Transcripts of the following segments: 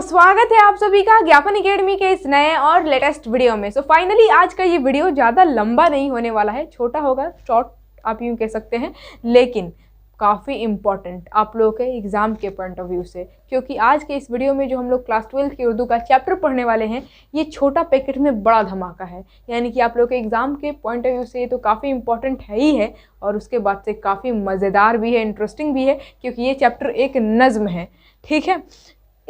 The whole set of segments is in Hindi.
स्वागत है आप सभी का ज्ञापन अकेडमी के इस नए और लेटेस्ट वीडियो में सो so, फाइनली आज का ये वीडियो ज़्यादा लंबा नहीं होने वाला है छोटा होगा शॉर्ट आप यूँ कह सकते हैं लेकिन काफ़ी इम्पॉर्टेंट आप लोगों के एग्ज़ाम के पॉइंट ऑफ व्यू से क्योंकि आज के इस वीडियो में जो हम लोग क्लास ट्वेल्थ के उर्दू का चैप्टर पढ़ने वाले हैं ये छोटा पैकेट में बड़ा धमाका है यानी कि आप लोग के एग्ज़ाम के पॉइंट ऑफ व्यू से ये तो काफ़ी इम्पॉर्टेंट है ही है और उसके बाद से काफ़ी मज़ेदार भी है इंटरेस्टिंग भी है क्योंकि ये चैप्टर एक नज़म है ठीक है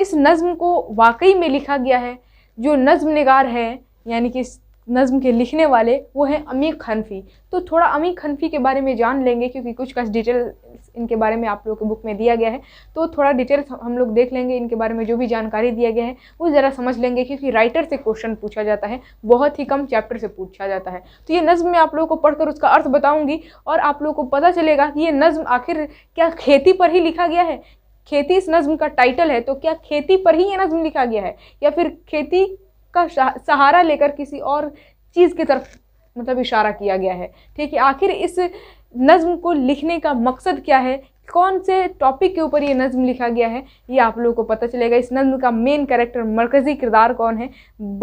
इस नज़म को वाकई में लिखा गया है जो नज़म नगार हैं यानी कि इस नज़म के लिखने वाले वो हैं अमीर खनफी तो थोड़ा अमीर खनफी के बारे में जान लेंगे क्योंकि कुछ कुछ डिटेल इनके बारे में आप लोगों के बुक में दिया गया है तो थोड़ा डिटेल हम लोग देख लेंगे इनके बारे में जो भी जानकारी दिया गया है वो ज़रा समझ लेंगे क्योंकि राइटर से क्वेश्चन पूछा जाता है बहुत ही कम चैप्टर से पूछा जाता है तो ये नज़म मैं आप लोगों को पढ़कर उसका अर्थ बताऊँगी और आप लोगों को पता चलेगा कि ये नज़म आखिर क्या खेती पर ही लिखा गया है खेती इस नज़म का टाइटल है तो क्या खेती पर ही ये नज्म लिखा गया है या फिर खेती का सहारा लेकर किसी और चीज़ की तरफ मतलब इशारा किया गया है ठीक है आखिर इस नज़म को लिखने का मकसद क्या है कौन से टॉपिक के ऊपर ये नज़म लिखा गया है ये आप लोगों को पता चलेगा इस नज़म का मेन कैरेक्टर मरकज़ी किरदार कौन है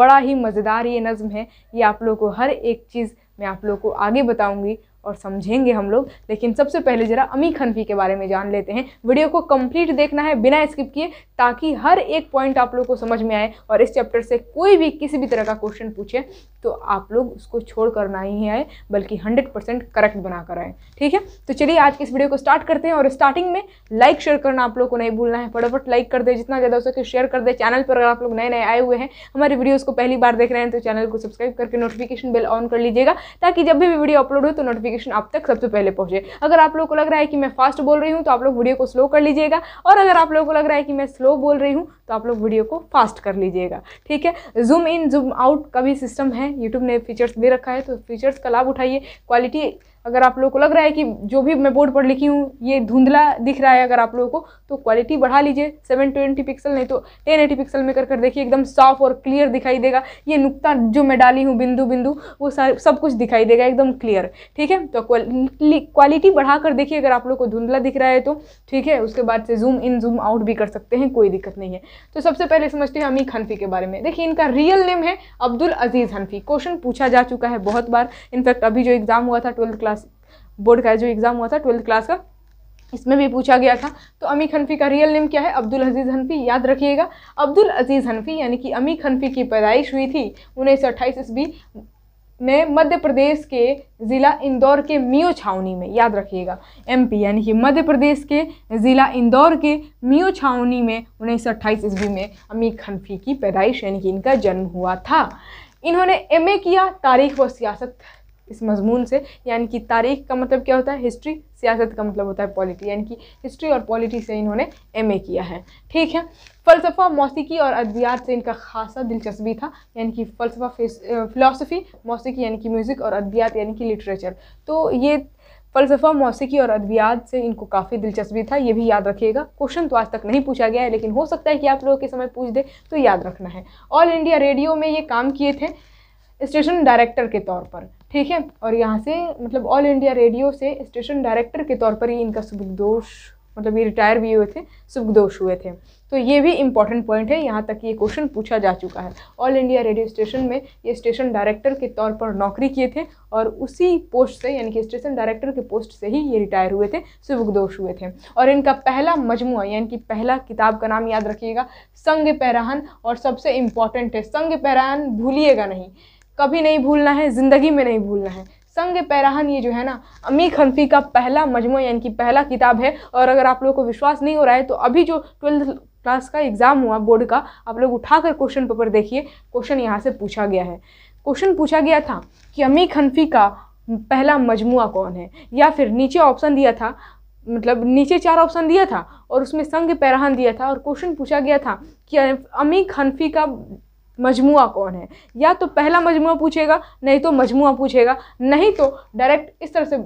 बड़ा ही मज़ेदार ये नज़म है ये आप लोगों को हर एक चीज़ मैं आप लोगों को आगे बताऊंगी और समझेंगे हम लोग लेकिन सबसे पहले ज़रा अमी खनफी के बारे में जान लेते हैं वीडियो को कंप्लीट देखना है बिना स्किप किए ताकि हर एक पॉइंट आप लोग को समझ में आए और इस चैप्टर से कोई भी किसी भी तरह का क्वेश्चन पूछे तो आप लोग उसको छोड़ कर ना ही आए बल्कि हंड्रेड परसेंट करेक्ट बना कर आए ठीक है तो चलिए आज के इस वीडियो को स्टार्ट करते हैं और स्टार्टिंग में लाइक शेयर करना आप लोग को नहीं भूलना है फटाफट लाइक कर दे जितना ज़्यादा हो सके शेयर कर दे चैनल पर अगर आप लोग नए नए आए हुए हैं हमारे वीडियोज़ को पहली बार देख रहे हैं तो चैनल को सब्सक्राइब करके नोटिफिकेशन बिल ऑन कर लीजिएगा ताकि जब भी वीडियो अपलोड हो तो नोटिफिक नोटिफिकेशन आप तक सबसे पहले पहुंचे अगर आप लोग को लग रहा है कि मैं फास्ट बोल रही हूँ तो आप लोग वीडियो को स्लो कर लीजिएगा और अगर आप लोगों को लग रहा है कि मैं स्लो बोल रही हूँ तो आप लोग वीडियो को फास्ट कर लीजिएगा ठीक है जूम इन जूम आउट का भी सिस्टम है यूट्यूब ने फीचर्स दे रखा है तो फीचर्स का लाभ उठाइए क्वालिटी अगर आप लोगों को लग रहा है कि जो भी मैं बोर्ड पर लिखी हूँ ये धुंधला दिख रहा है अगर आप लोगों को तो क्वालिटी बढ़ा लीजिए सेवन ट्वेंटी पिक्सल नहीं तो टेन एटी पिक्सल में कर कर देखिए एकदम साफ और क्लियर दिखाई देगा ये नुकता जो मैं डाली हूँ बिंदु बिंदु वो सब कुछ दिखाई देगा एकदम क्लियर ठीक है तो क्वालिटी बढ़ा कर देखिए अगर आप लोग को धुंधला दिख रहा है तो ठीक है उसके बाद से जूम इन जूम आउट भी कर सकते हैं कोई दिक्कत नहीं है तो सबसे पहले समझते हैं अमीक हनफी के बारे में देखिए इनका रियल नेम है अब्दुल अजीज़ हनफी क्वेश्चन पूछा जा चुका है बहुत बार इनफैक्ट अभी जो एग्ज़ाम हुआ था ट्वेल्थ क्लास बोर्ड का जो एग्ज़ाम हुआ था ट्वेल्थ क्लास का इसमें भी पूछा गया था तो अमी खनफी का रियल नेम क्या है अब्दुल अजीज़ हनफी याद रखिएगा अब्दुल अजीज़ हनफी यानी कि अमी खनफ़ी की पैदाइश हुई थी उन्नीस सौ अट्ठाईस ईस्वी में मध्य प्रदेश के ज़िला इंदौर के मियो छावनी में याद रखिएगा एमपी यानी कि मध्य प्रदेश के ज़िला इंदौर के मियो छावनी में उन्नीस सौ अट्ठाईस ईस्वी में अमी खनफ़ी की पैदाइश यानी कि इनका जन्म हुआ था इन्होंने एमए किया तारीख व सियासत इस मजमून से यानी कि तारीख का मतलब क्या होता है हिस्ट्री सियासत का मतलब होता है पॉलिटी यानी कि हिस्ट्री और पॉलिटी से इन्होंने एम किया है ठीक है फ़लसफ़ा मौसीकी और अद्वियात से इनका खासा दिलचस्पी था यानी कि फ़लसफ़ा फ़िलासफ़ी मौसीकी यानी कि म्यूज़िक और अद्वियात यानी कि लिटरेचर तो ये फ़लसफ़ा मौसीकी और अद्वियात से इनको काफ़ी दिलचस्पी था ये भी याद रखिएगा क्वेश्चन तो आज तक नहीं पूछा गया है लेकिन हो सकता है कि आप लोगों के समय पूछ दे तो याद रखना है ऑल इंडिया रेडियो में ये काम किए थे स्टेशन डायरेक्टर के तौर पर ठीक है और यहाँ से मतलब ऑल इंडिया रेडियो से स्टेशन डायरेक्टर के तौर पर ही इनका सुबगदोश मतलब ये रिटायर भी हुए थे सुखदोष हुए थे तो ये भी इम्पॉर्टेंट पॉइंट है यहाँ तक ये क्वेश्चन पूछा जा चुका है ऑल इंडिया रेडियो स्टेशन में ये स्टेशन डायरेक्टर के तौर पर नौकरी किए थे और उसी पोस्ट से यानी कि स्टेशन डायरेक्टर के पोस्ट से ही ये रिटायर हुए थे सुबगदोश हुए थे और इनका पहला मजमु यानी कि पहला किताब का नाम याद रखिएगा संग पैराहन और सबसे इम्पॉर्टेंट है संग पैराहन भूलिएगा नहीं कभी नहीं भूलना है ज़िंदगी में नहीं भूलना है संग पैराहन ये जो है ना अमी खनफी का पहला मजमु यानी कि पहला किताब है और अगर आप लोगों को विश्वास नहीं हो रहा है तो अभी जो ट्वेल्थ क्लास का एग्ज़ाम हुआ बोर्ड का आप लोग उठाकर क्वेश्चन पेपर देखिए क्वेश्चन यहाँ से पूछा गया है क्वेश्चन पूछा गया था कि अमी खनफी का पहला मजमु कौन है या फिर नीचे ऑप्शन दिया था मतलब नीचे चार ऑप्शन दिया था और उसमें संग पैराहन दिया था और क्वेश्चन पूछा गया था कि अमी खनफी का मजमु कौन है या तो पहला मजमुआ पूछेगा नहीं तो मजमु पूछेगा नहीं तो डायरेक्ट इस तरह से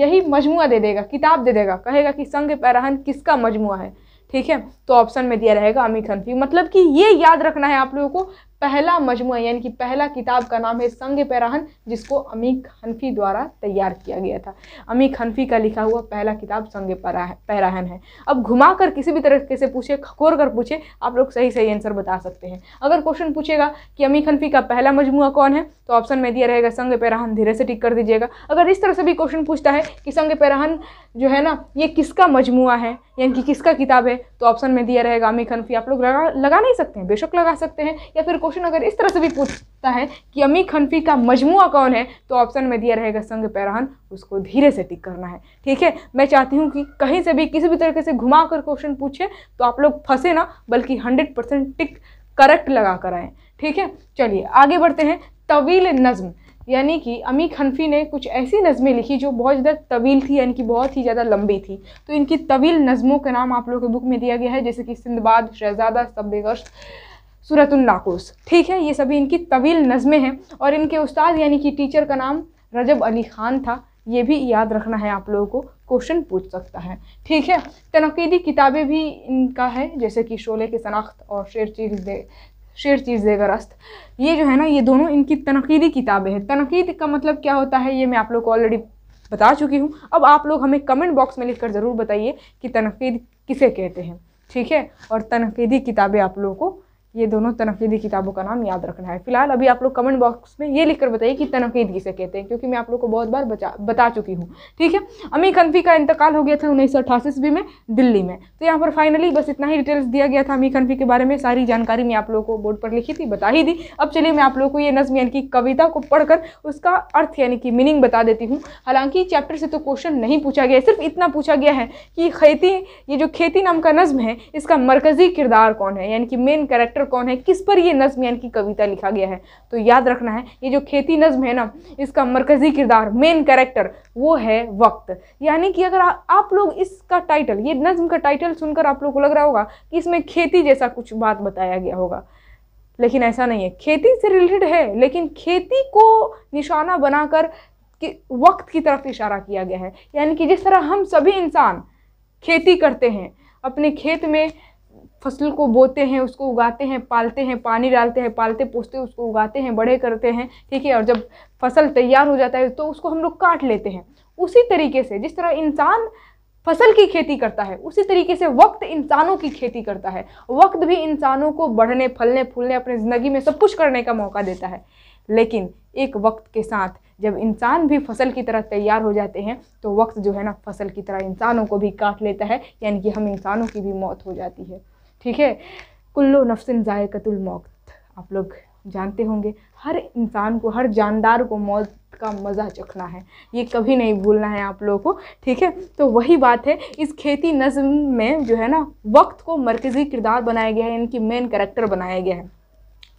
यही मजमु दे देगा किताब दे देगा कहेगा कि संघ पैराहन किसका मजमु है ठीक है तो ऑप्शन में दिया रहेगा अमी खनफी मतलब कि ये याद रखना है आप लोगों को पहला मजमू यानी कि पहला किताब का नाम है संग पैराहन जिसको अमीक हनफी द्वारा तैयार किया गया था अमीक हनफी का लिखा हुआ पहला किताब संग पैराहन है अब घुमा कर किसी भी तरीके से पूछे खकोर कर पूछे आप लोग सही सही आंसर बता सकते हैं अगर क्वेश्चन पूछेगा कि अमीक हनफी का पहला मजमू कौन है तो ऑप्शन में दिया रहेगा संग पैराहन धीरे से टिक कर दीजिएगा अगर इस तरह से भी क्वेश्चन पूछता है कि संग पैराहन जो है ना ये किसका मजमु है यानी कि किसका किताब है तो ऑप्शन में दिया रहेगा अमीक हनफी आप लोग लगा लगा नहीं सकते हैं बेशक लगा सकते हैं या फिर क्वेश्चन अगर इस तरह से भी पूछता है कि अमी खनफी का मजमुआ कौन है तो ऑप्शन में दिया रहेगा संग पैरान उसको धीरे से टिक करना है ठीक है मैं चाहती हूँ कि कहीं से भी किसी भी तरीके से घुमा कर क्वेश्चन पूछे तो आप लोग फंसे ना बल्कि हंड्रेड परसेंट टिक करेक्ट लगा कर आएँ ठीक है चलिए आगे बढ़ते हैं तवील नज्म यानी कि अमी खनफी ने कुछ ऐसी नज़में लिखी जो बहुत ज़्यादा तवील थी यानी कि बहुत ही ज़्यादा लंबी थी तो इनकी तवील नज़मों का नाम आप लोगों के बुक में दिया गया है जैसे कि सिंधबाद शहजादा सब सूरतुल्लाकूस ठीक है ये सभी इनकी तवील नज़में हैं और इनके उस्ताद यानी कि टीचर का नाम रजब अली ख़ान था ये भी याद रखना है आप लोगों को क्वेश्चन पूछ सकता है ठीक है तनकीदी किताबें भी इनका है जैसे कि शोले की शनाख्त और शेर चीज़ दे शेर चीज़ देगर ये जो है ना ये दोनों इनकी तनकीदी किताबें हैं तनकीद का मतलब क्या होता है ये मैं आप लोग को ऑलरेडी बता चुकी हूँ अब आप लोग हमें कमेंट बॉक्स में लिखकर ज़रूर बताइए कि तनकीद किसे कहते हैं ठीक है और तनकीदी किताबें आप लोगों को ये दोनों तनकीदी किताबों का नाम याद रखना है फिलहाल अभी आप लोग कमेंट बॉक्स में ये लिखकर बताइए कि तनकीद किसे कहते हैं क्योंकि मैं आप लोग को बहुत बार बचा बता चुकी हूँ ठीक है अमी खनफी का इंतकाल हो गया था उन्नीस सौ अठासी ईस्वी में दिल्ली में तो यहाँ पर फाइनली बस इतना ही डिटेल्स दिया गया था अमी खनफी के बारे में सारी जानकारी मैं आप लोगों को बोर्ड पर लिखी थी बता ही दी अब चलिए मैं आप लोगों को ये नज़म यानी कि कविता को पढ़कर उसका अर्थ यानी कि मीनिंग बता देती हूँ हालांकि चैप्टर से तो क्वेश्चन नहीं पूछा गया सिर्फ इतना पूछा गया है कि खेती ये जो खेती नाम का नज़म है इसका मरकज़ी किरदार कौन है यानी कि मेन कैरेक्टर कौन है किस पर ये नज्म यानी कि कविता लिखा गया है तो याद रखना है ये जो खेती नज्म है ना इसका मरकज़ी किरदार मेन कैरेक्टर वो है वक्त यानी कि अगर आ, आप लोग इसका टाइटल ये नज्म का टाइटल सुनकर आप लोग को लग रहा होगा कि इसमें खेती जैसा कुछ बात बताया गया होगा लेकिन ऐसा नहीं है खेती से रिलेटेड है लेकिन खेती को निशाना बनाकर कि वक्त की तरफ इशारा किया गया है यानी कि जिस तरह हम सभी इंसान खेती करते हैं अपने खेत में फसल को बोते हैं उसको उगाते हैं पालते हैं पानी डालते हैं पालते पोसते उसको उगाते हैं बड़े करते हैं ठीक है और जब फसल तैयार हो जाता है तो उसको हम लोग काट लेते हैं उसी तरीके से जिस तरह इंसान फसल की खेती करता है उसी तरीके से वक्त इंसानों की खेती करता है वक्त भी इंसानों को बढ़ने फलने फूलने अपने ज़िंदगी में सब कुछ करने का मौका देता है लेकिन एक वक्त के साथ जब इंसान भी फसल की तरह तैयार हो जाते हैं तो वक्त जो है ना फसल की तरह इंसानों को भी काट लेता है यानी कि हम इंसानों की भी मौत हो जाती है ठीक है कुल्लो नफसिन ज़ायकतुल मौत आप लोग जानते होंगे हर इंसान को हर जानदार को मौत का मज़ा चखना है ये कभी नहीं भूलना है आप लोगों को ठीक है तो वही बात है इस खेती नज़म में जो है ना वक्त को मरकज़ी किरदार बनाया गया है इनकी मेन करेक्टर बनाया गया है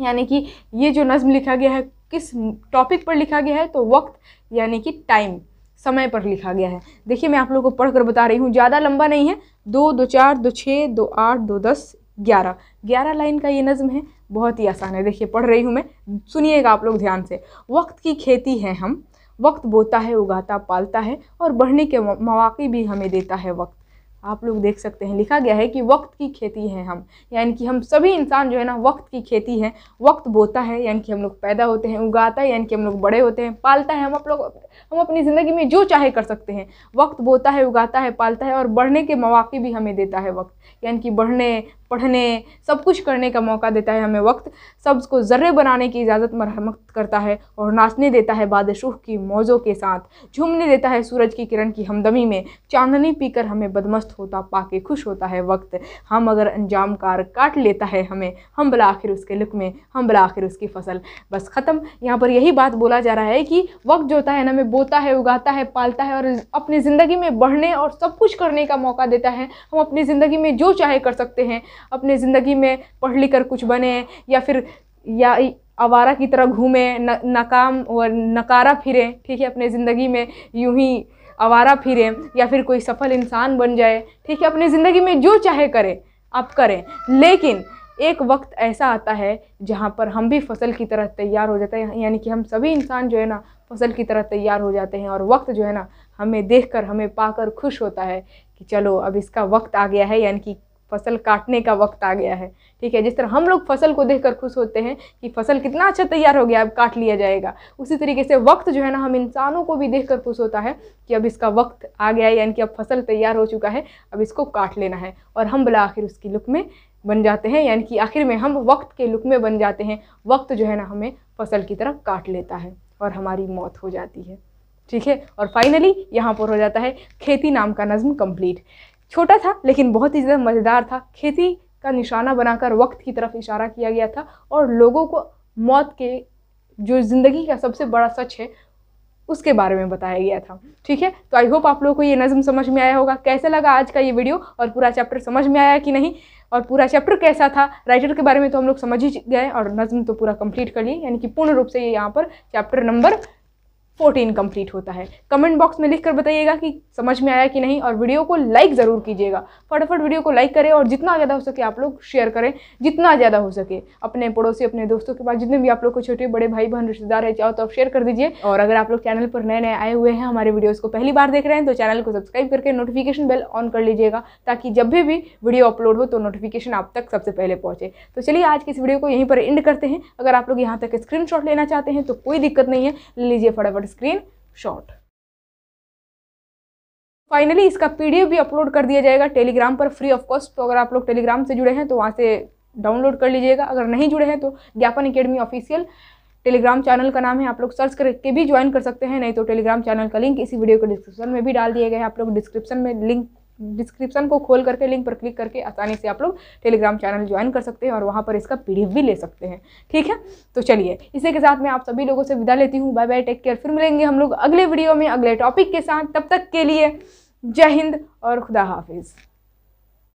यानी कि ये जो नज़म लिखा गया है किस टॉपिक पर लिखा गया है तो वक्त यानी कि टाइम समय पर लिखा गया है देखिए मैं आप लोगों को पढ़कर बता रही हूँ ज़्यादा लंबा नहीं है दो दो चार दो छः दो आठ दो दस ग्यारह ग्यारह लाइन का ये नज़म है बहुत ही आसान है देखिए पढ़ रही हूँ मैं सुनिएगा आप लोग ध्यान से वक्त की खेती है हम वक्त बोता है उगाता पालता है और बढ़ने के मौाक़े भी हमें देता है वक्त आप लोग देख सकते हैं लिखा गया है कि वक्त की खेती है हम यानी कि हम सभी इंसान जो है ना वक्त की खेती है वक्त बोता है यानी कि हम लोग पैदा होते हैं उगाता है यानी कि हम लोग बड़े होते हैं पालता है हम आप लोग हम अपनी ज़िंदगी में जो चाहे कर सकते हैं वक्त बोता है उगाता है पालता है और बढ़ने के मौाक़े भी हमें देता है वक्त यानी कि बढ़ने पढ़ने सब कुछ करने का मौका देता है हमें वक्त सब्ज़ को ज़र्रे बनाने की इजाज़त मरहमत करता है और नाचने देता है बादशुह की मौज़ों के साथ झूमने देता है सूरज की किरण की हमदमी में चांदनी पीकर हमें बदमस्त होता पाके खुश होता है वक्त हम अगर अंजाम कार काट लेता है हमें हम बला आखिर उसके लुक में हम बला आखिर उसकी फसल बस ख़त्म यहाँ पर यही बात बोला जा रहा है कि वक्त जो होता है ना हमें बोता है उगाता है पालता है और अपनी ज़िंदगी में बढ़ने और सब कुछ करने का मौका देता है हम अपनी ज़िंदगी में जो चाहे कर सकते हैं अपने ज़िंदगी में पढ़ लिख कर कुछ बने या फिर या आवारा की तरह घूमें न, नाकाम और नकारा फिरें ठीक है अपने ज़िंदगी में यूं ही आवारा फिरें या फिर कोई सफल इंसान बन जाए ठीक है अपने ज़िंदगी में जो चाहे करें आप करें लेकिन एक वक्त ऐसा आता है जहाँ पर हम भी फसल की तरह तैयार हो जाते हैं यानी कि हम सभी इंसान जो है ना फसल की तरह तैयार हो जाते हैं और वक्त जो है ना हमें देखकर हमें पाकर खुश होता है कि चलो अब इसका वक्त आ गया है यानी कि फसल काटने का वक्त आ गया है ठीक है जिस तरह हम लोग फसल को देखकर खुश होते हैं कि फसल कितना अच्छा तैयार हो गया अब काट लिया जाएगा उसी तरीके से वक्त जो है ना हम इंसानों को भी देखकर खुश होता है कि अब इसका वक्त आ गया है यानी कि अब फसल तैयार हो चुका है अब इसको काट लेना है और हम बला आखिर उसकी लुक में बन जाते हैं यानी कि आखिर में हम वक्त के लुक में बन जाते हैं वक्त जो है ना हमें फसल की तरफ काट लेता है और हमारी मौत हो जाती है ठीक है और फाइनली यहाँ पर हो जाता है खेती नाम का नज्म कंप्लीट छोटा था लेकिन बहुत ही ज़्यादा मज़ेदार था खेती का निशाना बनाकर वक्त की तरफ इशारा किया गया था और लोगों को मौत के जो ज़िंदगी का सबसे बड़ा सच है उसके बारे में बताया गया था ठीक है तो आई होप आप लोगों को ये नज़म समझ में आया होगा कैसा लगा आज का ये वीडियो और पूरा चैप्टर समझ में आया कि नहीं और पूरा चैप्टर कैसा था राइटर के बारे में तो हम लोग समझ ही गए और नज़म तो पूरा कंप्लीट कर लिए यानी कि पूर्ण रूप से ये यहाँ पर चैप्टर नंबर फोर्टीन कंप्लीट होता है कमेंट बॉक्स में लिख कर बताइएगा कि समझ में आया कि नहीं और वीडियो को लाइक ज़रूर कीजिएगा फटाफट वीडियो को लाइक करें और जितना ज़्यादा हो सके आप लोग शेयर करें जितना ज़्यादा हो सके अपने पड़ोसी अपने दोस्तों के पास जितने भी आप लोग को छोटे बड़े भाई बहन रिश्तेदार है चाहो तो आप शेयर कर दीजिए और अगर आप लोग चैनल पर नए नए आए हुए हैं हमारे वीडियोज़ को पहली बार देख रहे हैं तो चैनल को सब्सक्राइब करके नोटिफिकेशन बेल ऑन कर लीजिएगा ताकि जब भी वीडियो अपलोड हो तो नोटिफिकेशन आप तक सबसे पहले पहुँचे तो चलिए आज की इस वीडियो को यहीं पर एंड करते हैं अगर आप लोग यहाँ तक स्क्रीनशॉट लेना चाहते हैं तो कोई दिक्कत नहीं है लीजिए फटाफट स्क्रीन शॉट फाइनली इसका पीडीएफ भी अपलोड कर दिया जाएगा टेलीग्राम पर फ्री ऑफ कॉस्ट तो अगर आप लोग टेलीग्राम से जुड़े हैं तो वहाँ से डाउनलोड कर लीजिएगा अगर नहीं जुड़े हैं तो ज्ञापन अकेडमी ऑफिशियल टेलीग्राम चैनल का नाम है आप लोग सर्च करके भी ज्वाइन कर सकते हैं नहीं तो टेलीग्राम चैनल का लिंक इसी वीडियो के डिस्क्रिप्शन में भी डाल दिए गए है आप लोग डिस्क्रिप्शन में लिंक डिस्क्रिप्शन को खोल करके लिंक पर क्लिक करके आसानी से आप लोग टेलीग्राम चैनल ज्वाइन कर सकते हैं और वहाँ पर इसका पी भी ले सकते हैं ठीक है तो चलिए इसी के साथ मैं आप सभी लोगों से विदा लेती हूँ बाय बाय टेक केयर फिर मिलेंगे हम लोग अगले वीडियो में अगले टॉपिक के साथ तब तक के लिए जय हिंद और खुदा हाफिज़